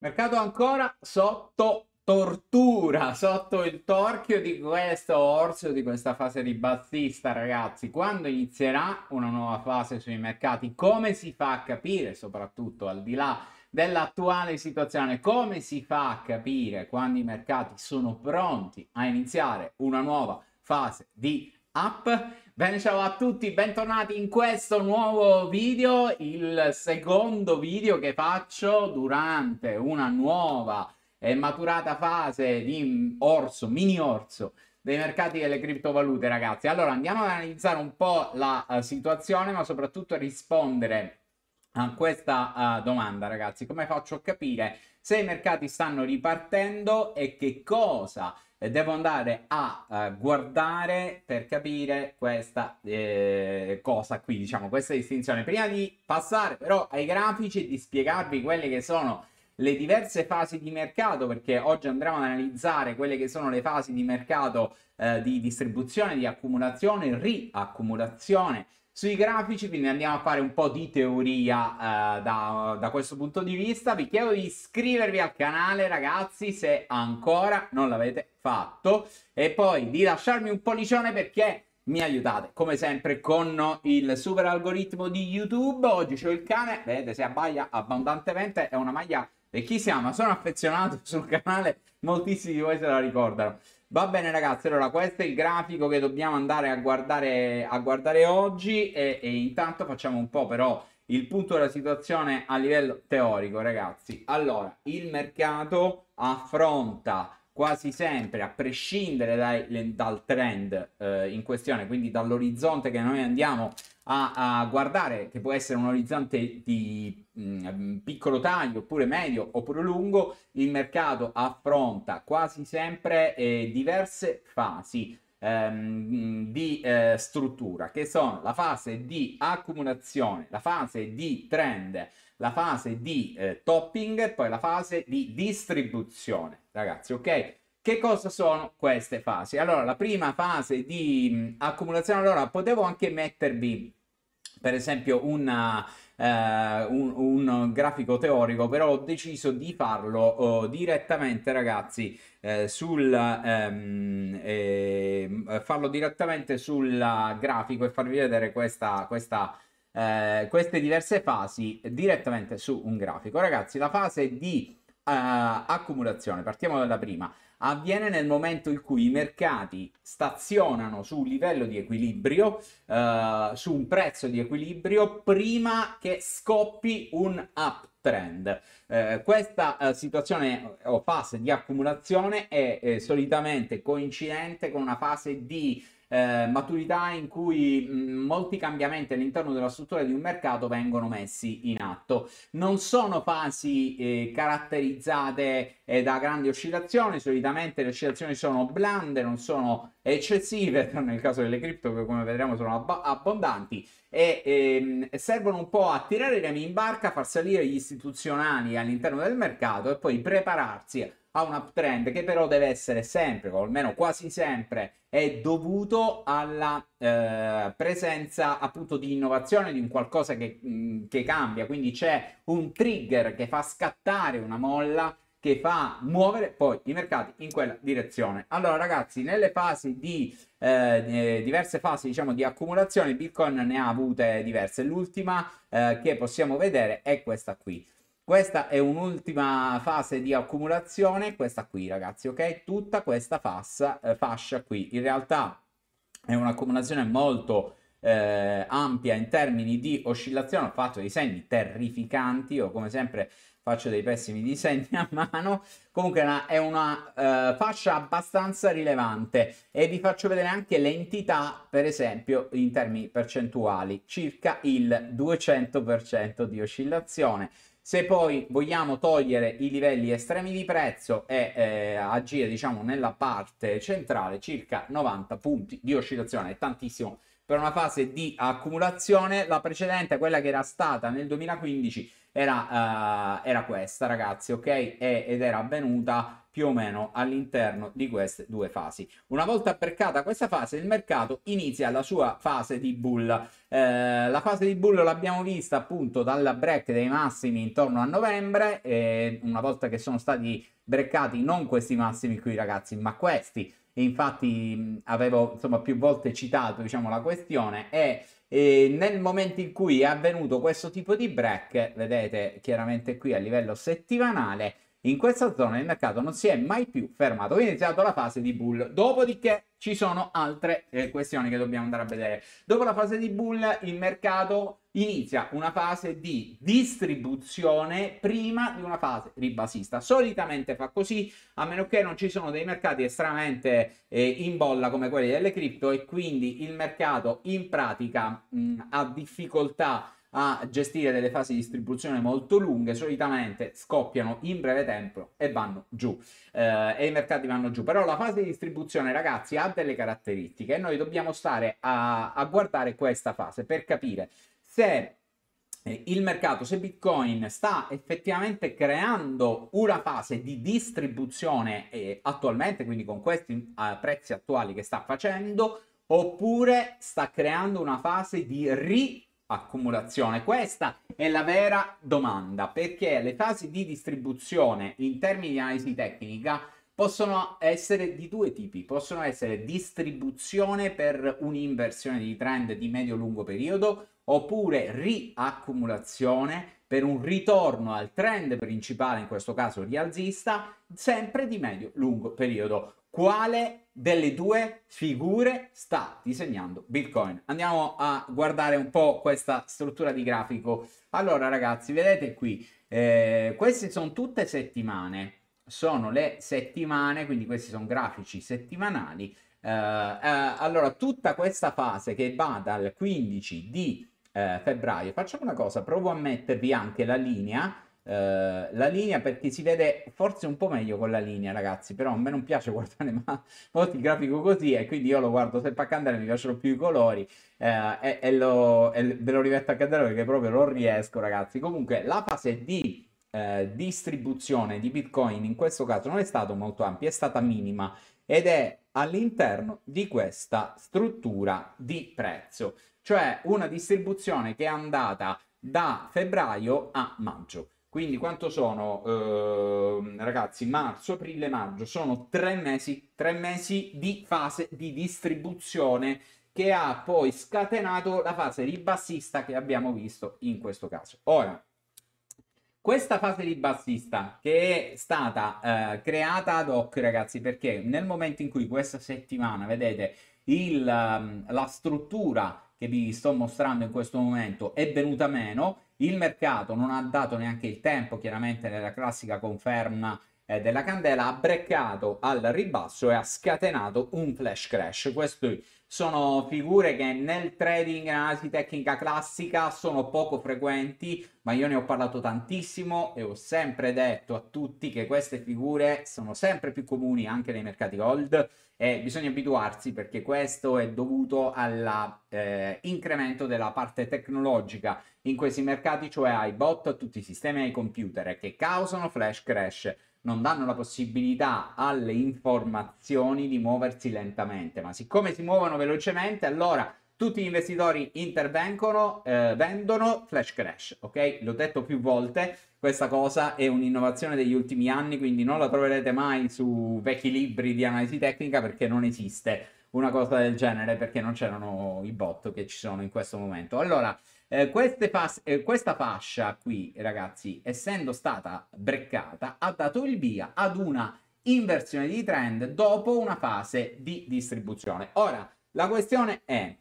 Mercato ancora sotto tortura, sotto il torchio di questo orso, di questa fase ribassista, ragazzi. Quando inizierà una nuova fase sui mercati? Come si fa a capire, soprattutto al di là dell'attuale situazione, come si fa a capire quando i mercati sono pronti a iniziare una nuova fase di Up. Bene, ciao a tutti, bentornati in questo nuovo video, il secondo video che faccio durante una nuova e maturata fase di orso, mini orso dei mercati delle criptovalute, ragazzi. Allora, andiamo ad analizzare un po' la uh, situazione, ma soprattutto rispondere a questa uh, domanda, ragazzi. Come faccio a capire se i mercati stanno ripartendo e che cosa devo andare a uh, guardare per capire questa eh, cosa qui, diciamo, questa distinzione. Prima di passare però ai grafici e di spiegarvi quelle che sono le diverse fasi di mercato, perché oggi andremo ad analizzare quelle che sono le fasi di mercato eh, di distribuzione, di accumulazione, riaccumulazione sui grafici, quindi andiamo a fare un po' di teoria eh, da, da, questo punto di vista. Vi chiedo di iscrivervi al canale ragazzi se ancora non l'avete fatto e poi di lasciarmi un pollicione perché mi aiutate come sempre con il super algoritmo di YouTube. Oggi c'è il cane, vedete si abbaia abbondantemente, è una maglia vecchissima ma sono affezionato sul canale, moltissimi di voi se la ricordano. Va bene ragazzi, allora questo è il grafico che dobbiamo andare a guardare, a guardare oggi e, e intanto facciamo un po' però il punto della situazione a livello teorico ragazzi. Allora, il mercato affronta quasi sempre, a prescindere dai, dal trend eh, in questione, quindi dall'orizzonte che noi andiamo a, a, guardare, che può essere un orizzonte di Mm, piccolo taglio oppure medio oppure lungo, il mercato affronta quasi sempre eh, diverse fasi ehm, mm, di eh, struttura che sono la fase di accumulazione, la fase di trend, la fase di eh, topping e poi la fase di distribuzione. Ragazzi, ok? Che cosa sono queste fasi? Allora, la prima fase di mh, mm, accumulazione, allora potevo anche mettervi per esempio una eh, un, un, grafico teorico, però ho deciso di farlo oh, direttamente, ragazzi, eh, sul ehm, eh, farlo direttamente sul grafico e farvi vedere questa, questa eh, queste diverse fasi direttamente su un grafico. Ragazzi, la fase di eh, accumulazione, partiamo dalla prima avviene nel momento in cui i mercati stazionano su un livello di equilibrio, eh, su un prezzo di equilibrio, prima che scoppi un uptrend. Eh, questa eh, situazione o fase di accumulazione è eh, solitamente coincidente con una fase di eh, maturità in cui mh, mm, molti cambiamenti all'interno della struttura di un mercato vengono messi in atto. Non sono fasi eh, caratterizzate eh, da grandi oscillazioni, solitamente le oscillazioni sono blande, non sono eccessive, nel caso delle cripto che come vedremo sono ab- abbondanti e ehm, servono un po' a tirare i remi in barca, far salire gli istituzionali all'interno del mercato e poi prepararsi a un uptrend che però deve essere sempre, o almeno quasi sempre, è dovuto alla eh, presenza appunto di innovazione, di un qualcosa che, mh, che cambia, quindi c'è un trigger che fa scattare una molla che fa muovere poi i mercati in quella direzione. Allora, ragazzi, nelle fasi di eh, eh diverse fasi, diciamo, di accumulazione, Bitcoin ne ha avute diverse. L'ultima eh, che possiamo vedere è questa qui. Questa è un'ultima fase di accumulazione, questa qui ragazzi, ok? Tutta questa fascia, eh, fascia qui. In realtà è un'accumulazione molto eh, ampia in termini di oscillazione, ho fatto dei segni terrificanti, io come sempre faccio dei pessimi disegni a mano, comunque una, è una eh, fascia abbastanza rilevante e vi faccio vedere anche l'entità, per esempio in termini percentuali, circa il 200% di oscillazione. Se poi vogliamo togliere i livelli estremi di prezzo e eh, agire diciamo nella parte centrale circa 90 punti di oscillazione, è tantissimo per una fase di accumulazione, la precedente, quella che era stata nel 2015, era, uh, era questa ragazzi, ok? E, ed era avvenuta più o meno all'interno di queste due fasi. Una volta percata questa fase, il mercato inizia la sua fase di bull. Eh, la fase di bull l'abbiamo vista appunto dalla break dei massimi intorno a novembre, eh, una volta che sono stati breccati non questi massimi qui ragazzi, ma questi. E infatti avevo insomma più volte citato diciamo la questione e e nel momento in cui è avvenuto questo tipo di break, vedete chiaramente qui a livello settimanale, in questa zona il mercato non si è mai più fermato, è iniziata la fase di bull. Dopodiché ci sono altre eh, questioni che dobbiamo andare a vedere. Dopo la fase di bull il mercato inizia una fase di distribuzione prima di una fase ribasista. Solitamente fa così, a meno che non ci sono dei mercati estremamente eh, in bolla come quelli delle cripto e quindi il mercato in pratica mh, ha difficoltà a a gestire delle fasi di distribuzione molto lunghe, solitamente scoppiano in breve tempo e vanno giù eh, e i mercati vanno giù. Però la fase di distribuzione, ragazzi, ha delle caratteristiche e noi dobbiamo stare a, a guardare questa fase per capire se eh, il mercato, se Bitcoin sta effettivamente creando una fase di distribuzione eh, attualmente, quindi con questi eh, prezzi attuali che sta facendo, oppure sta creando una fase di ridistribuzione accumulazione? Questa è la vera domanda, perché le fasi di distribuzione in termini di analisi tecnica possono essere di due tipi, possono essere distribuzione per un'inversione di trend di medio-lungo periodo oppure riaccumulazione per un ritorno al trend principale, in questo caso rialzista, sempre di medio-lungo periodo quale delle due figure sta disegnando Bitcoin. Andiamo a guardare un po' questa struttura di grafico. Allora ragazzi, vedete qui, eh, queste sono tutte settimane, sono le settimane, quindi questi sono grafici settimanali. Eh, eh, allora, tutta questa fase che va dal 15 di eh, febbraio, facciamo una cosa, provo a mettervi anche la linea eh, la linea perché si vede forse un po' meglio con la linea ragazzi però a me non piace guardare ma volte il grafico così e quindi io lo guardo sempre a candela mi piacciono più i colori eh, e, e, lo, e ve lo rimetto a candela perché proprio non riesco ragazzi comunque la fase di eh, distribuzione di bitcoin in questo caso non è stata molto ampia è stata minima ed è all'interno di questa struttura di prezzo cioè una distribuzione che è andata da febbraio a maggio quindi quanto sono, eh, ragazzi, marzo, aprile, maggio? Sono tre mesi, tre mesi di fase di distribuzione che ha poi scatenato la fase ribassista che abbiamo visto in questo caso. Ora, questa fase ribassista che è stata eh, creata ad hoc, ragazzi, perché nel momento in cui questa settimana, vedete, il, ehm, la struttura che vi sto mostrando in questo momento è venuta meno, il mercato non ha dato neanche il tempo, chiaramente nella classica conferma eh, della candela, ha breccato al ribasso e ha scatenato un flash crash. Questo è sono figure che nel trading e analisi tecnica classica sono poco frequenti, ma io ne ho parlato tantissimo e ho sempre detto a tutti che queste figure sono sempre più comuni anche nei mercati gold e bisogna abituarsi perché questo è dovuto all'incremento eh, della parte tecnologica in questi mercati, cioè ai bot, a tutti i sistemi e ai computer che causano flash crash non danno la possibilità alle informazioni di muoversi lentamente, ma siccome si muovono velocemente, allora tutti gli investitori intervengono, eh, vendono flash crash, ok? L'ho detto più volte, questa cosa è un'innovazione degli ultimi anni, quindi non la troverete mai su vecchi libri di analisi tecnica perché non esiste una cosa del genere perché non c'erano i bot che ci sono in questo momento. Allora, eh, fas- eh, questa fascia qui, ragazzi, essendo stata breccata, ha dato il via ad una inversione di trend dopo una fase di distribuzione. Ora, la questione è,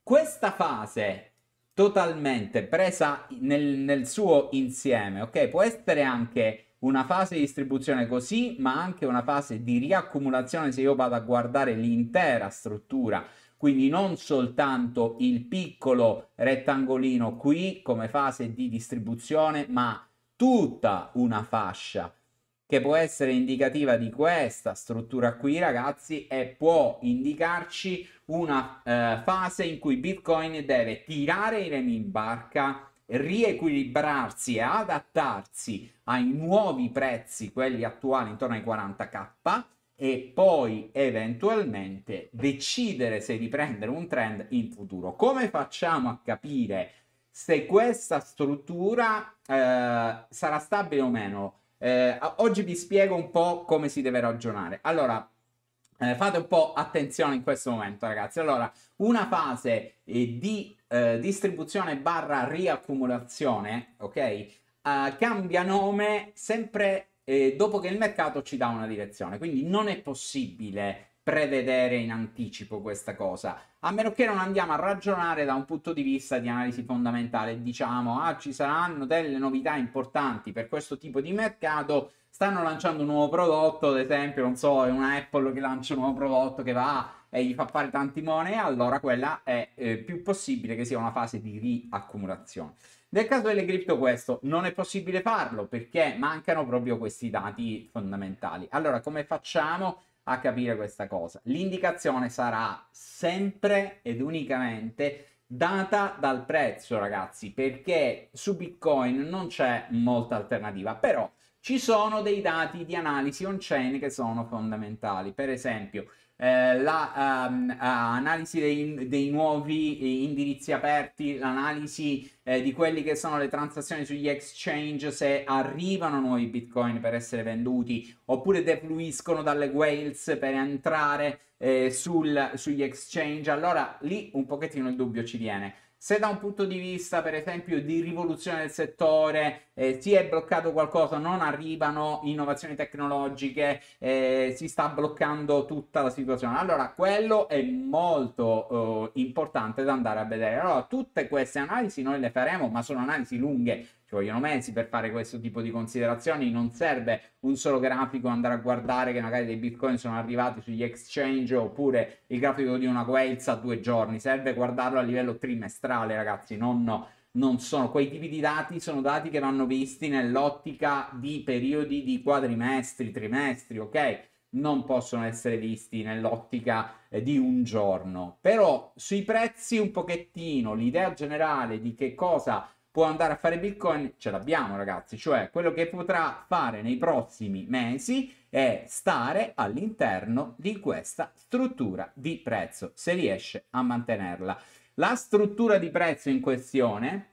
questa fase totalmente presa nel, nel suo insieme, ok? Può essere anche una fase di distribuzione così, ma anche una fase di riaccumulazione se io vado a guardare l'intera struttura quindi non soltanto il piccolo rettangolino qui come fase di distribuzione, ma tutta una fascia che può essere indicativa di questa struttura qui ragazzi e può indicarci una eh, fase in cui Bitcoin deve tirare i remi in barca, riequilibrarsi e adattarsi ai nuovi prezzi, quelli attuali intorno ai 40k, e poi eventualmente decidere se riprendere un trend in futuro. Come facciamo a capire se questa struttura eh, sarà stabile o meno? Eh, oggi vi spiego un po' come si deve ragionare. Allora, eh, fate un po' attenzione in questo momento, ragazzi. Allora, una fase eh, di eh, distribuzione barra riaccumulazione, ok? Eh, cambia nome sempre eh, dopo che il mercato ci dà una direzione. Quindi non è possibile prevedere in anticipo questa cosa, a meno che non andiamo a ragionare da un punto di vista di analisi fondamentale, diciamo, ah, ci saranno delle novità importanti per questo tipo di mercato, stanno lanciando un nuovo prodotto, ad esempio, non so, è una Apple che lancia un nuovo prodotto che va e gli fa fare tanti money, allora quella è eh, più possibile che sia una fase di riaccumulazione. Nel caso delle cripto questo non è possibile farlo perché mancano proprio questi dati fondamentali. Allora, come facciamo a capire questa cosa? L'indicazione sarà sempre ed unicamente data dal prezzo, ragazzi, perché su Bitcoin non c'è molta alternativa, però ci sono dei dati di analisi on-chain che sono fondamentali. Per esempio, l'analisi eh, la, um, dei, dei, nuovi eh, indirizzi aperti, l'analisi eh, di quelle che sono le transazioni sugli exchange, se arrivano nuovi bitcoin per essere venduti oppure defluiscono dalle whales per entrare eh, sul, sugli exchange, allora lì un pochettino il dubbio ci viene. Se da un punto di vista, per esempio, di rivoluzione del settore eh, si è bloccato qualcosa, non arrivano innovazioni tecnologiche, eh, si sta bloccando tutta la situazione. Allora, quello è molto eh, importante da andare a vedere. Allora, tutte queste analisi noi le faremo, ma sono analisi lunghe ci vogliono mesi per fare questo tipo di considerazioni, non serve un solo grafico andare a guardare che magari dei bitcoin sono arrivati sugli exchange oppure il grafico di una Wales a due giorni, serve guardarlo a livello trimestrale ragazzi, non, no, non sono quei tipi di dati, sono dati che vanno visti nell'ottica di periodi di quadrimestri, trimestri, ok? non possono essere visti nell'ottica eh, di un giorno. Però sui prezzi un pochettino, l'idea generale di che cosa può andare a fare Bitcoin, ce l'abbiamo ragazzi, cioè quello che potrà fare nei prossimi mesi è stare all'interno di questa struttura di prezzo, se riesce a mantenerla. La struttura di prezzo in questione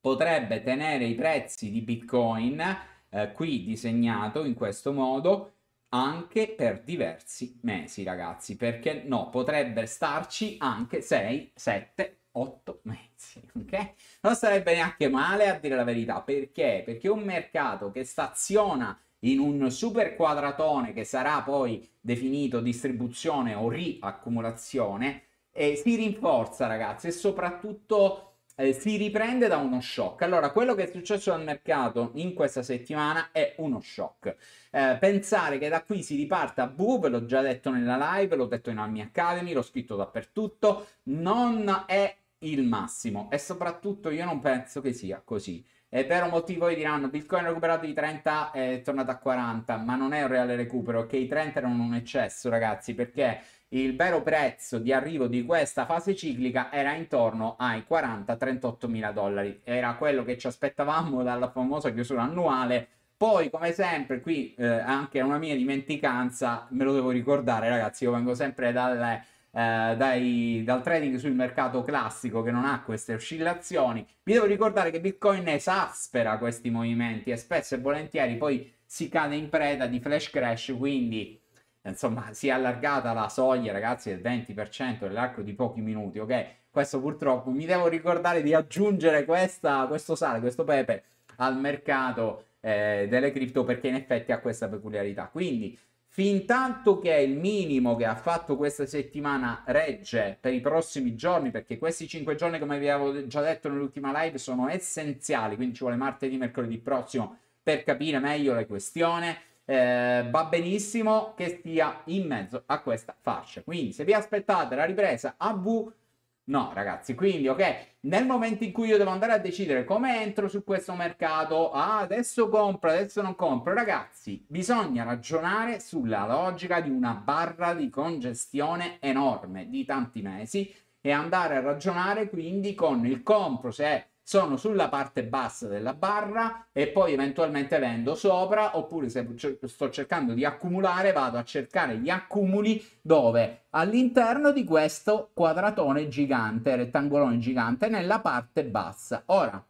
potrebbe tenere i prezzi di Bitcoin eh, qui disegnato in questo modo anche per diversi mesi ragazzi perché no potrebbe starci anche 6 7 8 mezzi, ok? Non sarebbe neanche male a dire la verità, perché? Perché un mercato che staziona in un super quadratone che sarà poi definito distribuzione o riaccumulazione eh, si rinforza ragazzi e soprattutto eh, si riprende da uno shock. Allora, quello che è successo al mercato in questa settimana è uno shock. Eh, pensare che da qui si riparta a bu, ve l'ho già detto nella live, l'ho detto in Army Academy, l'ho scritto dappertutto, non è il massimo e soprattutto io non penso che sia così. È vero, un motivo che diranno Bitcoin recuperato di 30 è tornato a 40, ma non è un reale recupero, che i 30 erano un eccesso ragazzi, perché il vero prezzo di arrivo di questa fase ciclica era intorno ai 40-38 mila dollari, era quello che ci aspettavamo dalla famosa chiusura annuale. Poi, come sempre, qui eh, anche una mia dimenticanza, me lo devo ricordare, ragazzi. Io vengo sempre dalle eh, dai, dal trading sul mercato classico che non ha queste oscillazioni. Vi devo ricordare che Bitcoin esaspera questi movimenti e spesso e volentieri poi si cade in preda di flash crash, quindi insomma si è allargata la soglia ragazzi del 20% nell'arco di pochi minuti, ok? Questo purtroppo mi devo ricordare di aggiungere questa, questo sale, questo pepe al mercato eh, delle cripto perché in effetti ha questa peculiarità. Quindi fin tanto che il minimo che ha fatto questa settimana regge per i prossimi giorni, perché questi 5 giorni, come vi avevo già detto nell'ultima live, sono essenziali, quindi ci vuole martedì, mercoledì prossimo per capire meglio la questione. Eh, va benissimo che stia in mezzo a questa fascia. Quindi, se vi aspettate la ripresa a V, No, ragazzi, quindi ok, nel momento in cui io devo andare a decidere come entro su questo mercato, ah, adesso compro, adesso non compro, ragazzi, bisogna ragionare sulla logica di una barra di congestione enorme di tanti mesi e andare a ragionare quindi con il compro se sono sulla parte bassa della barra e poi eventualmente vendo sopra oppure se sto cercando di accumulare vado a cercare gli accumuli dove all'interno di questo quadratone gigante, rettangolone gigante nella parte bassa. Ora,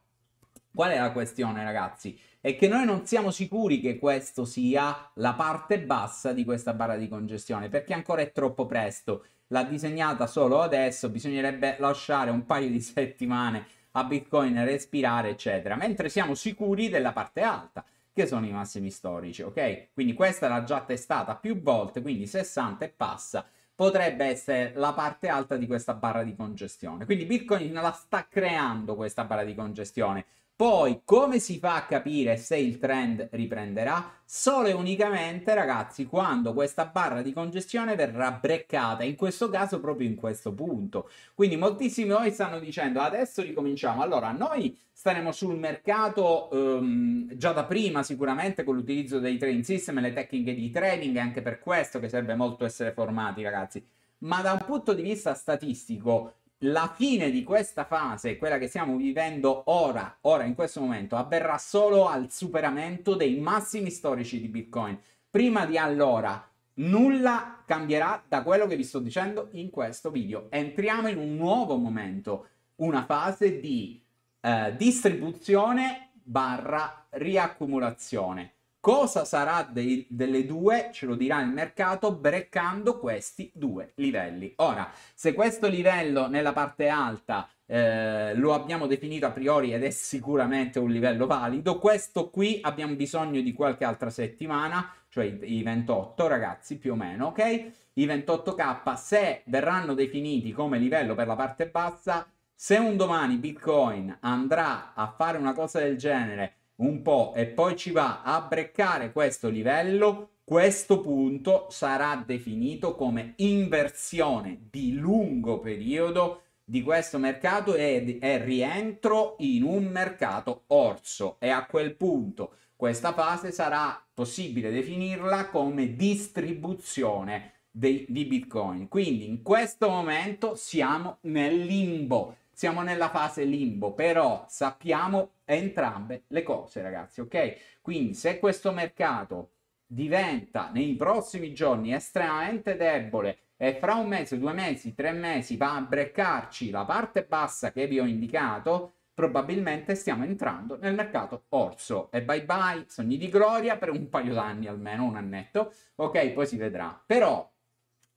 qual è la questione ragazzi? è che noi non siamo sicuri che questo sia la parte bassa di questa barra di congestione perché ancora è troppo presto. L'ha disegnata solo adesso, bisognerebbe lasciare un paio di settimane a Bitcoin respirare, eccetera, mentre siamo sicuri della parte alta, che sono i massimi storici, ok? Quindi questa era già testata più volte, quindi 60 e passa potrebbe essere la parte alta di questa barra di congestione. Quindi Bitcoin la sta creando questa barra di congestione. Poi come si fa a capire se il trend riprenderà? Solo e unicamente ragazzi quando questa barra di congestione verrà breccata, in questo caso proprio in questo punto. Quindi moltissimi di noi stanno dicendo adesso ricominciamo. Allora noi staremo sul mercato ehm, già da prima sicuramente con l'utilizzo dei trading system e le tecniche di trading, è anche per questo che serve molto essere formati ragazzi ma da un punto di vista statistico la fine di questa fase, quella che stiamo vivendo ora, ora in questo momento, avverrà solo al superamento dei massimi storici di Bitcoin. Prima di allora nulla cambierà da quello che vi sto dicendo in questo video. Entriamo in un nuovo momento, una fase di eh, distribuzione barra riaccumulazione. Cosa sarà dei, delle due ce lo dirà il mercato breccando questi due livelli. Ora, se questo livello nella parte alta eh, lo abbiamo definito a priori ed è sicuramente un livello valido, questo qui abbiamo bisogno di qualche altra settimana, cioè i 28 ragazzi più o meno, ok? I 28k se verranno definiti come livello per la parte bassa, se un domani Bitcoin andrà a fare una cosa del genere un po' e poi ci va a breccare questo livello, questo punto sarà definito come inversione di lungo periodo di questo mercato e, e rientro in un mercato orso e a quel punto questa fase sarà possibile definirla come distribuzione dei, di Bitcoin. Quindi in questo momento siamo nel limbo siamo nella fase limbo, però sappiamo entrambe le cose, ragazzi, ok? Quindi se questo mercato diventa nei prossimi giorni estremamente debole e fra un mese, due mesi, tre mesi va a breccarci la parte bassa che vi ho indicato, probabilmente stiamo entrando nel mercato orso e bye bye, sogni di gloria per un paio d'anni almeno, un annetto, ok, poi si vedrà. Però,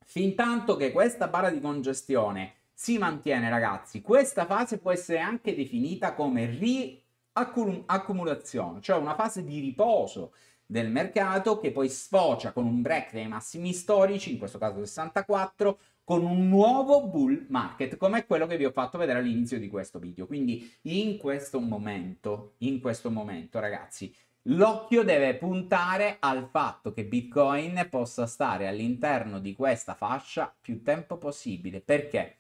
fin tanto che questa barra di congestione si mantiene, ragazzi. Questa fase può essere anche definita come riaccumulazione, cioè una fase di riposo del mercato che poi sfocia con un break dei massimi storici, in questo caso 64, con un nuovo bull market, come quello che vi ho fatto vedere all'inizio di questo video. Quindi in questo momento, in questo momento, ragazzi, l'occhio deve puntare al fatto che Bitcoin possa stare all'interno di questa fascia più tempo possibile. Perché?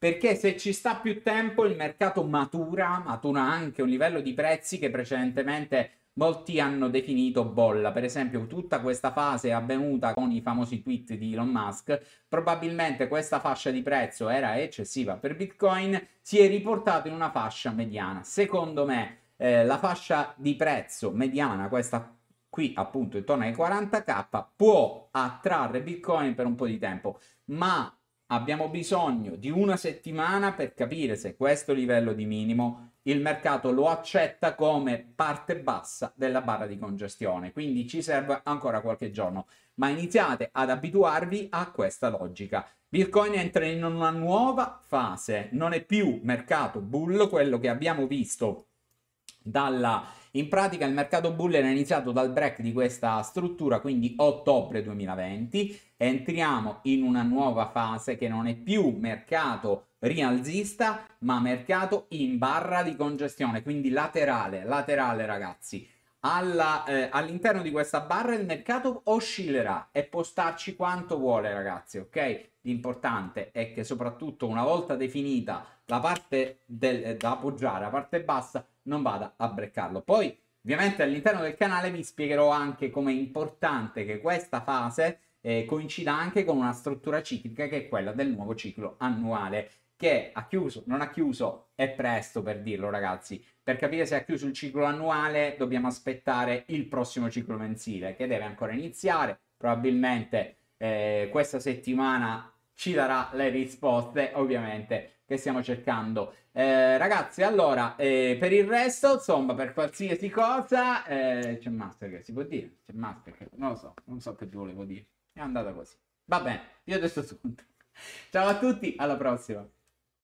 perché se ci sta più tempo il mercato matura, matura anche un livello di prezzi che precedentemente molti hanno definito bolla. Per esempio, tutta questa fase è avvenuta con i famosi tweet di Elon Musk, probabilmente questa fascia di prezzo era eccessiva per Bitcoin, si è riportato in una fascia mediana. Secondo me, eh, la fascia di prezzo mediana, questa qui appunto intorno ai 40k, può attrarre Bitcoin per un po' di tempo, ma abbiamo bisogno di una settimana per capire se questo livello di minimo il mercato lo accetta come parte bassa della barra di congestione, quindi ci serve ancora qualche giorno, ma iniziate ad abituarvi a questa logica. Bitcoin entra in una nuova fase, non è più mercato bull quello che abbiamo visto dalla in pratica il mercato bull era iniziato dal break di questa struttura, quindi ottobre 2020. Entriamo in una nuova fase che non è più mercato rialzista, ma mercato in barra di congestione, quindi laterale, laterale ragazzi alla, eh, all'interno di questa barra il mercato oscillerà e può starci quanto vuole ragazzi ok l'importante è che soprattutto una volta definita la parte del, eh, da appoggiare la parte bassa non vada a breccarlo poi ovviamente all'interno del canale vi spiegherò anche come è importante che questa fase eh, coincida anche con una struttura ciclica che è quella del nuovo ciclo annuale che ha chiuso, non ha chiuso, è presto per dirlo ragazzi, per capire se ha chiuso il ciclo annuale dobbiamo aspettare il prossimo ciclo mensile che deve ancora iniziare, probabilmente eh, questa settimana ci darà le risposte ovviamente che stiamo cercando. Eh, ragazzi, allora, eh, per il resto, insomma, per qualsiasi cosa, eh, c'è Master che si può dire, c'è Master che non lo so, non so che ti volevo dire. È andata così. Va bene, io adesso tutto. Ciao a tutti, alla prossima.